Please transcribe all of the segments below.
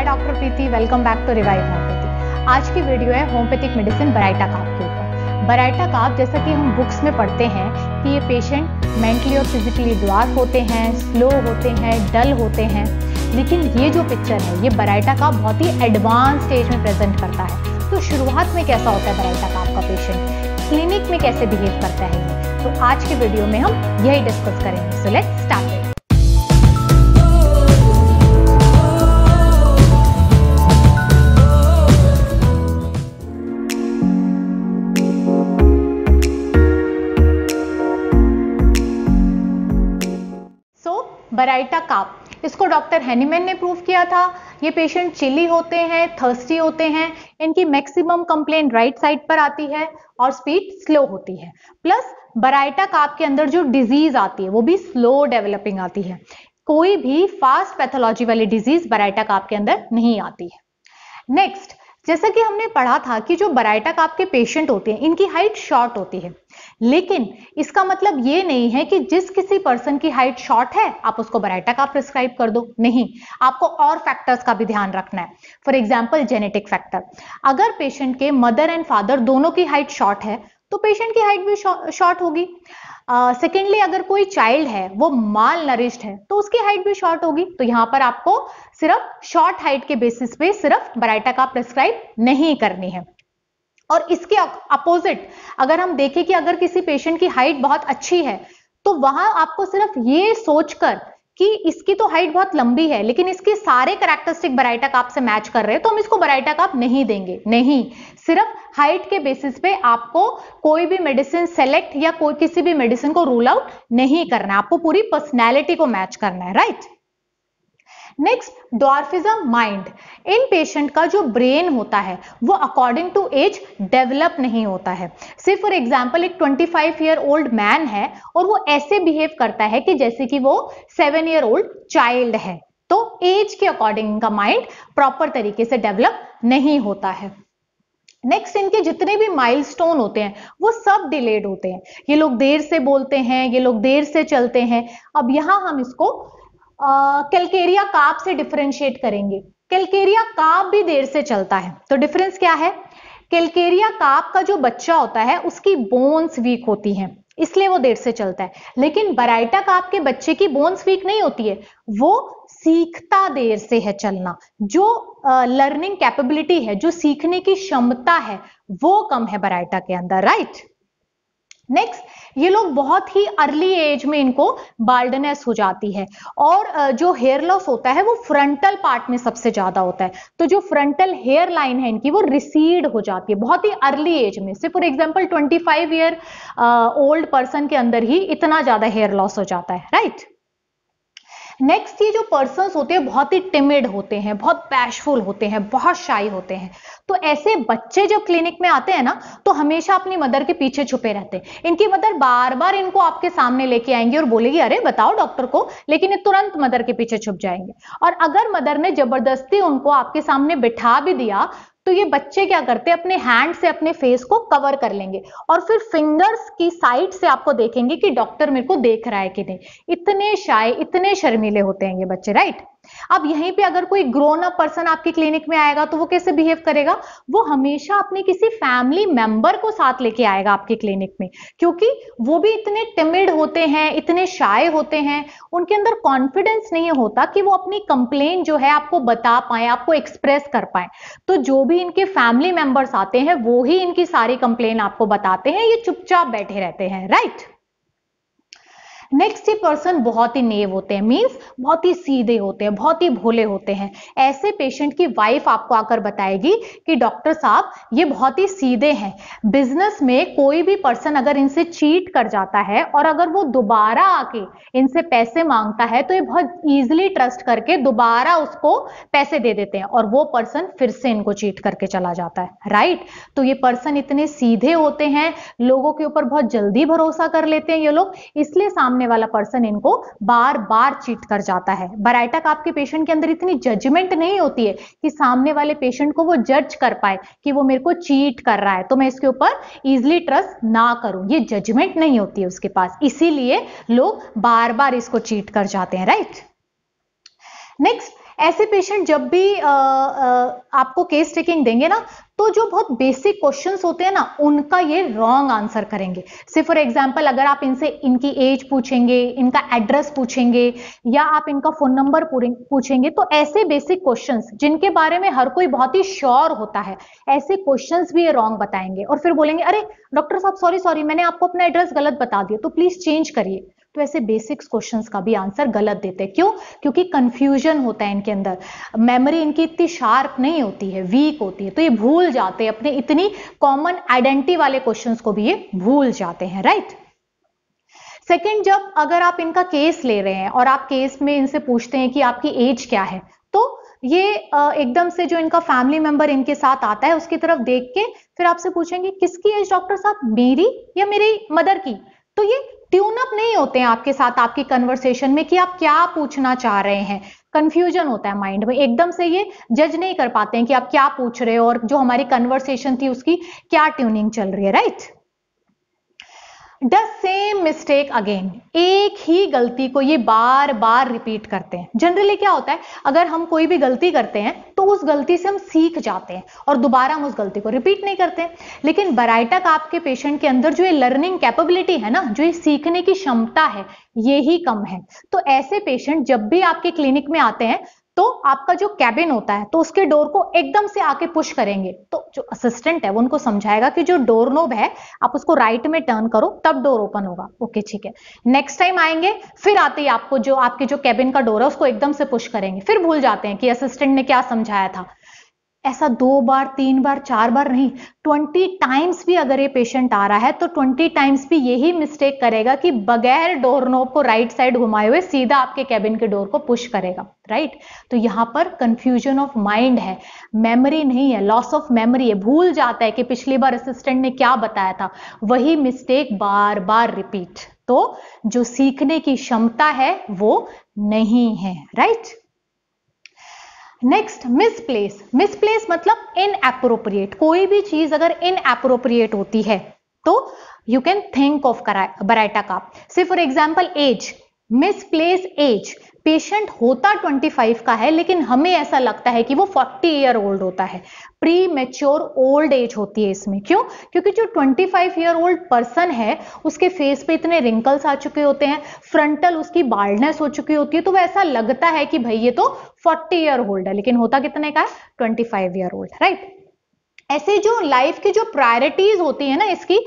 मैं doctor Preeti welcome back to Revive Homeopathy आज की वीडियो है होम्योपैथिक मेडिसिन बराइटा काप के ऊपर बराइटा काप जैसा कि हम बुक्स में पढ़ते हैं कि ये पेशेंट मेंटली और फिजिकली ड्वार्फ होते हैं स्लो होते हैं डल होते हैं लेकिन ये जो पिक्चर है ये बराइटा काप बहुत ही एडवांस स्टेज में प्रेजेंट करता है तो शुरुआत में कैसा होता है बराइटा काप का पेशेंट क्लिनिक में कैसे बिहेव करता है तो आज के वीडियो में हम यही डिस्कस करेंगे सो लेट्स स्टार्ट डाइटा काप इसको डॉक्टर हैनीमैन ने प्रूव किया था ये पेशेंट चिली होते हैं थर्स्टी होते हैं इनकी मैक्सिमम कंप्लेन राइट साइड पर आती है और स्पीड स्लो होती है प्लस बराइटा काप के अंदर जो डिजीज आती है वो भी स्लो डेवलपिंग आती है कोई भी फास्ट पैथोलॉजी वाली डिजीज बराइटा काप के अंदर नहीं आती है नेक्स्ट जैसा कि हमने पढ़ा था कि जो बराइटक आपके पेशेंट होते हैं इनकी हाइट शॉर्ट होती है लेकिन इसका मतलब ये नहीं है कि जिस किसी पर्सन की हाइट शॉर्ट है आप उसको बराइटक आप प्रिस्क्राइब कर दो नहीं आपको और फैक्टर्स का भी ध्यान रखना है फॉर एग्जाम्पल जेनेटिक फैक्टर अगर पेशेंट के मदर एंड फादर दोनों की हाइट शॉर्ट है तो पेशेंट की हाइट भी शॉर्ट होगी सेकेंडली uh, अगर कोई चाइल्ड है वो माल नरिश्ड है तो उसकी हाइट भी शॉर्ट होगी तो यहाँ पर आपको सिर्फ शॉर्ट हाइट के बेसिस पे सिर्फ बराइटा का प्रिस्क्राइब नहीं करनी है और इसके अपोजिट अगर हम देखें कि अगर किसी पेशेंट की हाइट बहुत अच्छी है तो वहां आपको सिर्फ ये सोचकर कि इसकी तो हाइट बहुत लंबी है लेकिन इसके सारे करेक्टरिस्टिक बराइटा काप से मैच कर रहे हैं तो हम इसको बराइटा आप नहीं देंगे नहीं सिर्फ हाइट के बेसिस पे आपको कोई भी मेडिसिन सेलेक्ट या कोई किसी भी मेडिसिन को रूल आउट नहीं करना है आपको पूरी पर्सनैलिटी को मैच करना है right next dwarfism mind in patient का जो ब्रेन होता है वो अकॉर्डिंग टू एज डेवलप नहीं होता है सिर्फ फॉर एग्जाम्पल एक 25 ईयर ओल्ड मैन है और वो ऐसे बिहेव करता है कि जैसे कि वो सेवन ईयर ओल्ड चाइल्ड है तो एज के अकॉर्डिंग इनका माइंड प्रॉपर तरीके से डेवलप नहीं होता है नेक्स्ट इनके जितने भी माइलस्टोन होते हैं वो सब डिलेड होते हैं ये लोग देर से बोलते हैं ये लोग देर से चलते हैं अब यहां हम इसको कैलकेरिया काप से डिफ्रेंशिएट करेंगे कैलकेरिया काप भी देर से चलता है तो डिफरेंस क्या है कैलकेरिया काप का जो बच्चा होता है उसकी बोन्स वीक होती हैं इसलिए वो देर से चलता है लेकिन बराइटा काप के बच्चे की बोन्स वीक नहीं होती है वो सीखता देर से है चलना जो लर्निंग कैपेबिलिटी है जो सीखने की क्षमता है वो कम है बराइटा के अंदर राइट नेक्स्ट ये लोग बहुत ही अर्ली एज में इनको बाल्डनेस हो जाती है और जो हेयर लॉस होता है वो फ्रंटल पार्ट में सबसे ज्यादा होता है तो जो फ्रंटल हेयर लाइन है इनकी वो रिसीड हो जाती है बहुत ही अर्ली एज में से for example twenty five year old person के अंदर ही इतना ज्यादा हेयर लॉस हो जाता है राइट right? नेक्स्ट ये जो पर्सन होते हैं बहुत ही टिमिड होते हैं बहुत पैशफुल होते हैं बहुत शाई होते हैं तो ऐसे बच्चे जब क्लिनिक में आते हैं ना तो हमेशा अपनी मदर के पीछे छुपे रहते हैं इनकी मदर बार बार इनको आपके सामने लेके आएंगे और बोलेगी अरे बताओ डॉक्टर को लेकिन ये तुरंत मदर के पीछे छुप जाएंगे और अगर मदर ने जबरदस्ती उनको आपके सामने बिठा भी दिया तो ये बच्चे क्या करते हैं अपने हैंड से अपने फेस को कवर कर लेंगे और फिर फिंगर्स की साइड से आपको देखेंगे कि डॉक्टर मेरे को देख रहा है कि नहीं इतने शाय इतने शर्मीले होते हैं ये बच्चे राइट अब यहीं पे अगर कोई ग्रोन अप पर्सन आपके क्लिनिक में आएगा तो वो कैसे बिहेव करेगा वो हमेशा अपने किसी फैमिली मेंबर को साथ लेके आएगा आपके क्लिनिक में क्योंकि वो भी इतने टिमिड होते हैं इतने शाये होते हैं उनके अंदर कॉन्फिडेंस नहीं होता कि वो अपनी कंप्लेन जो है आपको बता पाए आपको एक्सप्रेस कर पाए तो जो भी इनके फैमिली मेंबर्स आते हैं वो ही इनकी सारी कंप्लेन आपको बताते हैं ये चुपचाप बैठे रहते हैं राइट नेक्स्ट ये पर्सन बहुत ही नेव होते हैं मीन्स बहुत ही सीधे होते हैं बहुत ही भोले होते हैं ऐसे पेशेंट की वाइफ आपको आकर बताएगी कि डॉक्टर साहब ये बहुत ही सीधे हैं बिजनेस में कोई भी पर्सन अगर इनसे चीट कर जाता है और अगर वो दोबारा आके इनसे पैसे मांगता है तो ये बहुत ईजिली ट्रस्ट करके दोबारा उसको पैसे दे देते हैं और वो पर्सन फिर से इनको चीट करके चला जाता है राइट तो ये पर्सन इतने सीधे होते हैं लोगों के ऊपर बहुत जल्दी भरोसा कर लेते हैं ये लोग इसलिए सामने सामने वाला पर्सन इनको बार बार चीट कर जाता है बराइटक आपके पेशेंट के अंदर इतनी जजमेंट नहीं होती है कि सामने वाले पेशेंट को वो जज कर पाए कि वो मेरे को चीट कर रहा है तो मैं इसके ऊपर इजिली ट्रस्ट ना करूं ये जजमेंट नहीं होती है उसके पास इसीलिए लोग बार बार इसको चीट कर जाते हैं राइट नेक्स्ट ऐसे पेशेंट जब भी आ, आ, आपको केस टेकिंग देंगे ना तो जो बहुत बेसिक क्वेश्चंस होते हैं ना उनका ये रॉन्ग आंसर करेंगे सिर्फ फॉर एग्जांपल अगर आप इनसे इनकी एज पूछेंगे इनका एड्रेस पूछेंगे या आप इनका फोन नंबर पूछेंगे तो ऐसे बेसिक क्वेश्चंस जिनके बारे में हर कोई बहुत ही श्योर होता है ऐसे क्वेश्चंस भी ये रॉन्ग बताएंगे और फिर बोलेंगे अरे डॉक्टर साहब सॉरी सॉरी मैंने आपको अपना एड्रेस गलत बता दिया तो प्लीज चेंज करिए तो ऐसे बेसिक्स क्वेश्चंस का भी आंसर गलत देते हैं क्यों क्योंकि कंफ्यूजन होता है इनके अंदर मेमोरी इनकी इतनी शार्प नहीं होती है वीक होती है तो ये भूल जाते हैं अपने इतनी कॉमन आइडेंटिटी वाले क्वेश्चन को भी ये भूल जाते हैं राइट सेकेंड जब अगर आप इनका केस ले रहे हैं और आप केस में इनसे पूछते हैं कि आपकी एज क्या है तो ये एकदम से जो इनका फैमिली मेंबर इनके साथ आता है उसकी तरफ देख के फिर आपसे पूछेंगे किसकी एज डॉक्टर साहब मेरी या मेरी मदर की तो ये ट्यून अप नहीं होते हैं आपके साथ आपकी कन्वर्सेशन में कि आप क्या पूछना चाह रहे हैं कंफ्यूजन होता है माइंड में एकदम से ये जज नहीं कर पाते हैं कि आप क्या पूछ रहे हो और जो हमारी कन्वर्सेशन थी उसकी क्या ट्यूनिंग चल रही है right right? The same mistake again एक ही गलती को ये बार बार रिपीट करते हैं जनरली क्या होता है अगर हम कोई भी गलती करते हैं तो उस गलती से हम सीख जाते हैं और दोबारा हम उस गलती को रिपीट नहीं करते लेकिन बराइटक आपके पेशेंट के अंदर जो ये लर्निंग कैपेबिलिटी है ना जो ये सीखने की क्षमता है ये ही कम है तो ऐसे पेशेंट जब भी आपके क्लिनिक में आते हैं तो आपका जो कैबिन होता है तो उसके डोर को एकदम से आके पुश करेंगे तो जो असिस्टेंट है वो उनको समझाएगा कि जो डोर नोब है आप उसको राइट में टर्न करो तब डोर ओपन होगा ओके ठीक है नेक्स्ट टाइम आएंगे फिर आते ही आपको जो आपके जो कैबिन का डोर है उसको एकदम से पुश करेंगे फिर भूल जाते हैं कि असिस्टेंट ने क्या समझाया था ऐसा दो बार तीन बार चार बार नहीं ट्वेंटी टाइम्स भी अगर ये पेशेंट आ रहा है तो ट्वेंटी टाइम्स भी यही मिस्टेक करेगा कि बगैर डोर नोब को राइट साइड घुमाए हुए सीधा आपके कैबिन के डोर को पुश करेगा राइट तो यहाँ पर कंफ्यूजन ऑफ माइंड है मेमोरी नहीं है लॉस ऑफ मेमोरी है भूल जाता है कि पिछली बार असिस्टेंट ने क्या बताया था वही मिस्टेक बार बार रिपीट तो जो सीखने की क्षमता है वो नहीं है राइट नेक्स्ट मिसप्लेस मिसप्लेस मतलब इनएप्रोप्रिएट कोई भी चीज अगर इनएप्रोप्रिएट होती है तो you can think of baryta का सिर्फ for example age misplace age patient होता 25 का है लेकिन हमें ऐसा लगता है कि वो 40 ईयर ओल्ड होता है प्री मेच्योर ओल्ड एज होती है इसमें क्यों क्योंकि जो 25 ईयर ओल्ड पर्सन है उसके फेस पे इतने रिंकल्स आ चुके होते हैं फ्रंटल उसकी बाल्डनेस हो चुकी होती है तो वह ऐसा लगता है कि भाई ये तो 40 ईयर ओल्ड है लेकिन होता कितने का है ट्वेंटी ईयर ओल्ड राइट ऐसे जो लाइफ की जो प्रायोरिटीज होती है ना इसकी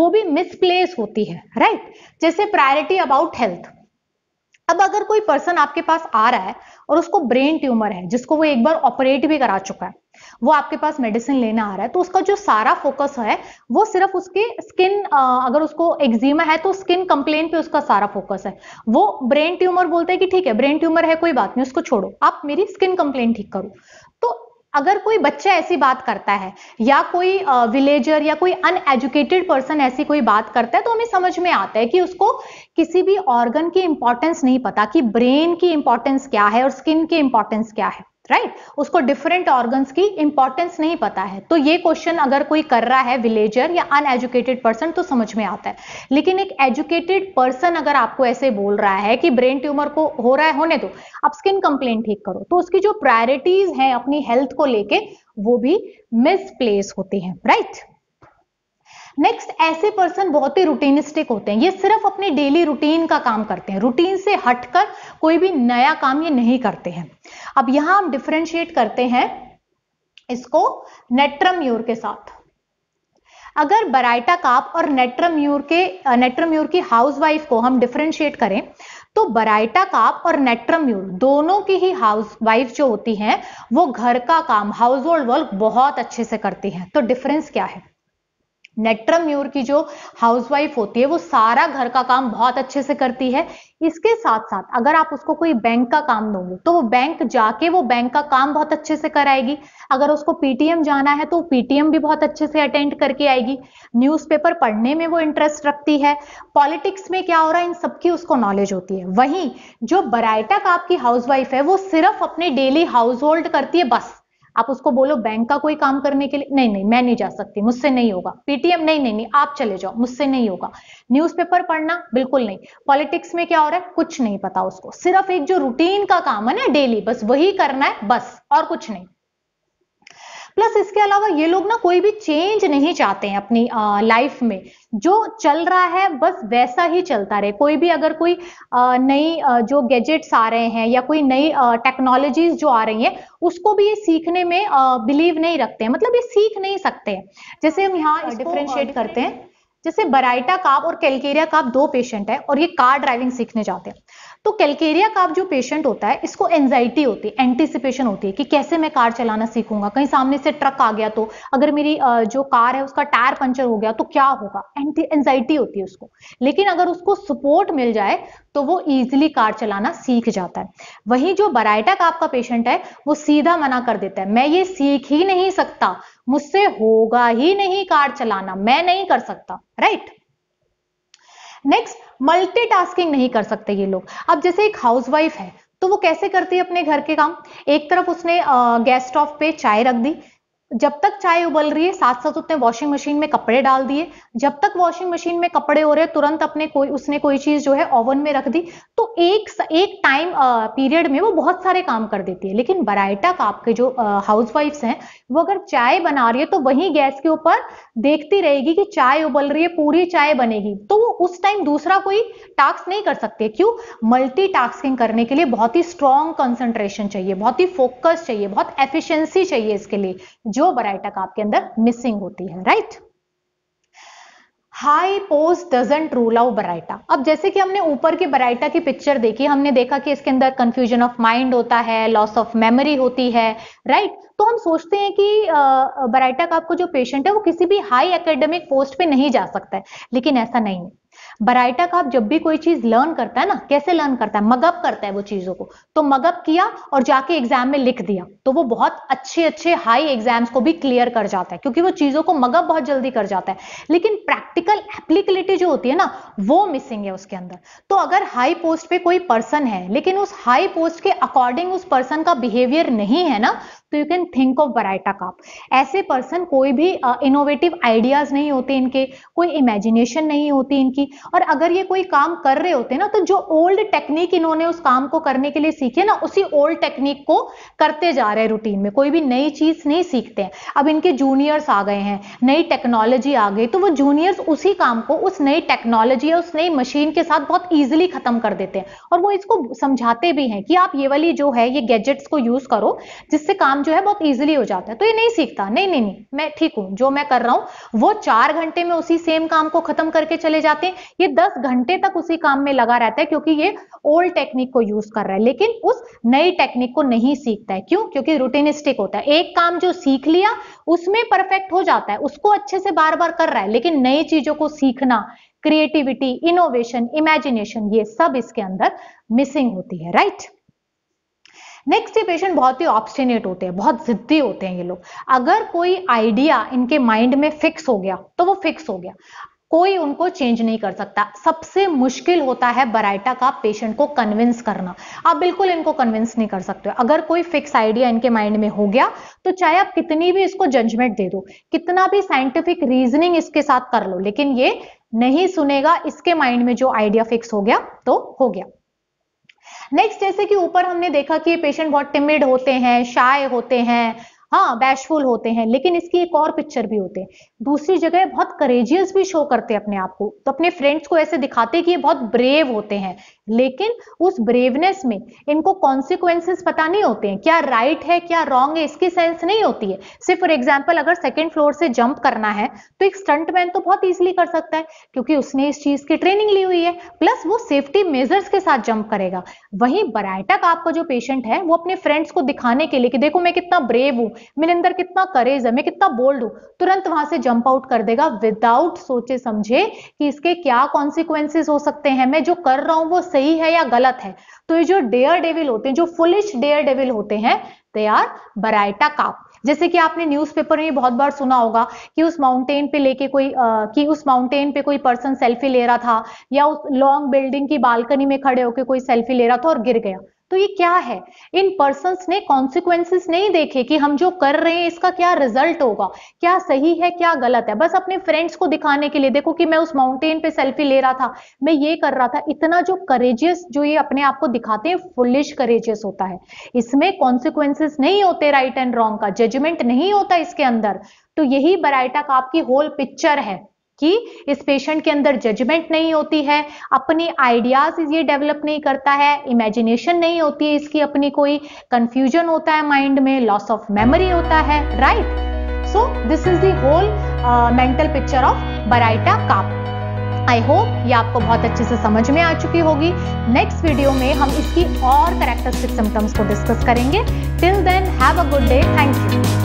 वो भी मिसप्लेस होती है राइट जैसे प्रायोरिटी अबाउट हेल्थ अब अगर कोई पर्सन आपके पास आ रहा है और उसको ब्रेन ट्यूमर है जिसको वो एक बार ऑपरेट भी करा चुका है वो आपके पास मेडिसिन लेने आ रहा है तो उसका जो सारा फोकस है वो सिर्फ उसके स्किन अगर उसको एक्जिमा है तो स्किन कंप्लेन पे उसका सारा फोकस है वो ब्रेन ट्यूमर बोलते हैं कि ठीक है ब्रेन ट्यूमर है कोई बात नहीं उसको छोड़ो आप मेरी स्किन कंप्लेन ठीक करो तो अगर कोई बच्चा ऐसी बात करता है या कोई विलेजर या कोई अनएजुकेटेड पर्सन ऐसी कोई बात करता है तो हमें समझ में आता है कि उसको किसी भी ऑर्गन की इंपॉर्टेंस नहीं पता कि ब्रेन की इंपॉर्टेंस क्या है और स्किन की इंपॉर्टेंस क्या है राइट right? उसको डिफरेंट ऑर्गन्स की इंपॉर्टेंस नहीं पता है तो ये क्वेश्चन अगर कोई कर रहा है विलेजर या अनएजुकेटेड पर्सन तो समझ में आता है लेकिन एक एजुकेटेड पर्सन अगर आपको ऐसे बोल रहा है कि ब्रेन ट्यूमर को हो रहा है होने दो अब स्किन कंप्लेन ठीक करो तो उसकी जो प्रायोरिटीज हैं अपनी हेल्थ को लेके वो भी मिसप्लेस होती हैं राइट right? नेक्स्ट ऐसे पर्सन बहुत ही रूटीनिस्टिक होते हैं ये सिर्फ अपने डेली रूटीन का काम करते हैं रूटीन से हटकर कोई भी नया काम ये नहीं करते हैं अब यहां हम डिफ्रेंशिएट करते हैं इसको नेट्रम्यूर के साथ अगर बराइटा काप और नेट्रम्यूर के नेट्रम्यूर की हाउसवाइफ को हम डिफ्रेंशिएट करें तो बराइटा काप और नेट्रम्यूर दोनों की ही हाउस वाइफ जो होती हैं वो घर का काम हाउस होल्ड वर्क बहुत अच्छे से करती हैं तो डिफरेंस क्या है नेट्रम म्यूर की जो हाउसवाइफ होती है वो सारा घर का काम बहुत अच्छे से करती है इसके साथ साथ अगर आप उसको कोई बैंक का काम दोगे तो वो बैंक जाके वो बैंक का काम बहुत अच्छे से कराएगी अगर उसको पीटीएम जाना है तो पीटीएम भी बहुत अच्छे से अटेंड करके आएगी न्यूज़पेपर पढ़ने में वो इंटरेस्ट रखती है पॉलिटिक्स में क्या हो रहा है इन सबकी उसको नॉलेज होती है वहीं जो बरायटक आपकी हाउसवाइफ है वो सिर्फ अपने डेली हाउस करती है बस आप उसको बोलो बैंक का कोई काम करने के लिए नहीं नहीं मैं नहीं जा सकती मुझसे नहीं होगा पीटीएम नहीं नहीं नहीं आप चले जाओ मुझसे नहीं होगा न्यूज़पेपर पढ़ना बिल्कुल नहीं पॉलिटिक्स में क्या हो रहा है कुछ नहीं पता उसको सिर्फ एक जो रूटीन का काम है ना डेली बस वही करना है बस और कुछ नहीं प्लस इसके अलावा ये लोग ना कोई भी चेंज नहीं चाहते हैं अपनी लाइफ में जो चल रहा है बस वैसा ही चलता रहे कोई भी अगर कोई नई जो गैजेट्स आ रहे हैं या कोई नई टेक्नोलॉजीज जो आ रही हैं उसको भी ये सीखने में बिलीव नहीं रखते हैं मतलब ये सीख नहीं सकते हैं जैसे हम यहाँ डिफ्रेंशिएट हाँ, करते हैं जैसे बराइटा काप और कैलकेरिया काप दो पेशेंट है और ये कार ड्राइविंग सीखने जाते हैं तो कैलकेरिया का जो पेशेंट होता है इसको एंजाइटी होती है एंटिसिपेशन होती है कि कैसे मैं कार चलाना सीखूंगा कहीं सामने से ट्रक आ गया तो अगर मेरी जो कार है उसका टायर पंचर हो गया तो क्या होगा एंजाइटी होती है उसको लेकिन अगर उसको सपोर्ट मिल जाए तो वो ईजिली कार चलाना सीख जाता है वही जो बरायटा का आपका पेशेंट है वो सीधा मना कर देता है मैं ये सीख ही नहीं सकता मुझसे होगा ही नहीं कार चलाना मैं नहीं कर सकता राइट नेक्स्ट मल्टीटास्किंग नहीं कर सकते ये लोग अब जैसे एक हाउसवाइफ है तो वो कैसे करती है अपने घर के काम एक तरफ उसने गैस ऑफ पे चाय रख दी जब तक चाय उबल रही है साथ साथ उसने वॉशिंग मशीन में कपड़े डाल दिए जब तक वॉशिंग मशीन में कपड़े हो रहे तुरंत अपने कोई उसने कोई चीज जो है ओवन में रख दी तो एक एक टाइम पीरियड में वो बहुत सारे काम कर देती है लेकिन बराइटा का आपके जो हाउस वाइफ्स हैं वो अगर चाय बना रही है तो वही गैस के ऊपर देखती रहेगी कि चाय उबल रही है पूरी चाय बनेगी तो वो उस टाइम दूसरा कोई टास्क नहीं कर सकते क्यों मल्टी करने के लिए बहुत ही स्ट्रॉन्ग कंसंट्रेशन चाहिए बहुत ही फोकस चाहिए बहुत एफिशिएंसी चाहिए इसके लिए जो बराइटक आपके अंदर मिसिंग होती है right high post doesn't rule out baryta अब जैसे कि हमने ऊपर की बराइटा की पिक्चर देखी हमने देखा कि इसके अंदर कंफ्यूजन ऑफ माइंड होता है लॉस ऑफ मेमोरी होती है राइट right? तो हम सोचते हैं कि बराइटा का आपको जो पेशेंट है वो किसी भी हाई एकेडमिक पोस्ट पे नहीं जा सकता है लेकिन ऐसा नहीं है बराइटक आप जब भी कोई चीज लर्न करता है ना कैसे लर्न करता है मगअप करता है वो चीजों को तो मगअप किया और जाके एग्जाम में लिख दिया तो वो बहुत अच्छे अच्छे हाई एग्जाम्स को भी क्लियर कर जाता है क्योंकि वो चीजों को मगअप बहुत जल्दी कर जाता है लेकिन प्रैक्टिकल एप्लीकेबिलिटी जो होती है ना वो मिसिंग है उसके अंदर तो अगर हाई पोस्ट पे कोई पर्सन है लेकिन उस हाई पोस्ट के अकॉर्डिंग उस पर्सन का बिहेवियर नहीं है ना तो you can think of baryta carb ऐसे पर्सन कोई भी इनोवेटिव uh, आइडियाज नहीं होते इनके कोई इमेजिनेशन नहीं होती इनकी और अगर ये कोई काम कर रहे होते ना तो जो ओल्ड टेक्निक इन्होंने उस काम को करने के लिए सीखे ना उसी ओल्ड टेक्निक को करते जा रहे हैं रूटीन में कोई भी नई चीज नहीं सीखते हैं अब इनके जूनियर्स आ गए हैं नई टेक्नोलॉजी आ गई तो वो जूनियर्स उसी काम को उस नई टेक्नोलॉजी या उस नई मशीन के साथ बहुत ईजिली खत्म कर देते हैं और वो इसको समझाते भी हैं कि आप ये वाली जो है ये गैजेट्स को यूज करो जिससे काम काम जो है बहुत ईजिली हो जाता है तो ये नहीं सीखता नहीं नहीं नहीं मैं ठीक हूं जो मैं कर रहा हूं वो चार घंटे में उसी सेम काम को खत्म करके चले जाते हैं ये दस घंटे तक उसी काम में लगा रहता है क्योंकि ये ओल्ड टेक्निक को यूज कर रहा है लेकिन उस नई टेक्निक को नहीं सीखता है क्यों क्योंकि रूटीनिस्टिक होता है एक काम जो सीख लिया उसमें परफेक्ट हो जाता है उसको अच्छे से बार बार कर रहा है लेकिन नई चीजों को सीखना क्रिएटिविटी इनोवेशन इमेजिनेशन ये सब इसके अंदर मिसिंग होती है राइट right? नेक्स्ट ये पेशेंट बहुत ही ऑब्स्टिनेट होते हैं बहुत जिद्दी होते हैं ये लोग अगर कोई आइडिया इनके माइंड में फिक्स हो गया तो वो फिक्स हो गया कोई उनको चेंज नहीं कर सकता सबसे मुश्किल होता है बराइटा का पेशेंट को कन्विंस करना आप बिल्कुल इनको कन्विंस नहीं कर सकते अगर कोई फिक्स आइडिया इनके माइंड में हो गया तो चाहे आप कितनी भी इसको जजमेंट दे दो कितना भी साइंटिफिक रीजनिंग इसके साथ कर लो लेकिन ये नहीं सुनेगा इसके माइंड में जो आइडिया फिक्स हो गया तो हो गया नेक्स्ट जैसे कि ऊपर हमने देखा कि पेशेंट बहुत टिमिड होते हैं शाय होते हैं हाँ बैशफुल होते हैं लेकिन इसकी एक और पिक्चर भी होते हैं दूसरी जगह बहुत करेजियस भी शो करते हैं अपने आप को तो अपने फ्रेंड्स को ऐसे दिखाते कि ये बहुत ब्रेव होते हैं लेकिन उस ब्रेवनेस में इनको कॉन्सिक्वेंसेस पता नहीं होते हैं क्या राइट right है क्या रॉन्ग है इसकी सेंस नहीं होती है सिर्फ फॉर एग्जाम्पल अगर सेकेंड फ्लोर से जंप करना है तो एक स्टंटमैन तो बहुत ईजिली कर सकता है क्योंकि उसने इस चीज की ट्रेनिंग ली हुई है प्लस वो सेफ्टी मेजर्स के साथ जंप करेगा वहीं बराइटक आपका जो पेशेंट है वो अपने फ्रेंड्स को दिखाने के लिए कि देखो मैं कितना ब्रेव हूँ मेरे अंदर कितना करेज है मैं कितना बोल्ड हूं तुरंत वहां से जंप आउट कर देगा विदाउट सोचे समझे कि इसके क्या कॉन्सिक्वेंसेज हो सकते हैं मैं जो कर रहा हूं वो सही है या गलत है तो ये जो डेयर डेविल होते हैं जो फुलिश डेयर डेविल होते हैं दे आर बराइटा काप जैसे कि आपने न्यूज़पेपर में बहुत बार सुना होगा कि उस माउंटेन पे लेके कोई आ, कि उस माउंटेन पे कोई पर्सन सेल्फी ले रहा था या उस लॉन्ग बिल्डिंग की बालकनी में खड़े होकर कोई सेल्फी ले रहा था और गिर गया तो ये क्या है इन पर्सन ने कॉन्सिक्वेंसिस नहीं देखे कि हम जो कर रहे हैं इसका क्या रिजल्ट होगा क्या सही है क्या गलत है बस अपने फ्रेंड्स को दिखाने के लिए देखो कि मैं उस माउंटेन पे सेल्फी ले रहा था मैं ये कर रहा था इतना जो करेजियस जो ये अपने आप को दिखाते हैं फुलिश करेजियस होता है इसमें कॉन्सिक्वेंसिस नहीं होते राइट एंड रॉन्ग का जजमेंट नहीं होता इसके अंदर तो यही बराइटक आपकी होल पिक्चर है कि इस पेशेंट के अंदर जजमेंट नहीं होती है अपने आइडियाज ये डेवलप नहीं करता है इमेजिनेशन नहीं होती है इसकी अपनी कोई कंफ्यूजन होता है माइंड में लॉस ऑफ मेमोरी होता है right so this is the whole mental picture of baryta carb I hope ये आपको बहुत अच्छे से समझ में आ चुकी होगी नेक्स्ट वीडियो में हम इसकी और करेक्टरिस्टिक सिम्टम्स को डिस्कस करेंगे till then have a good day thank you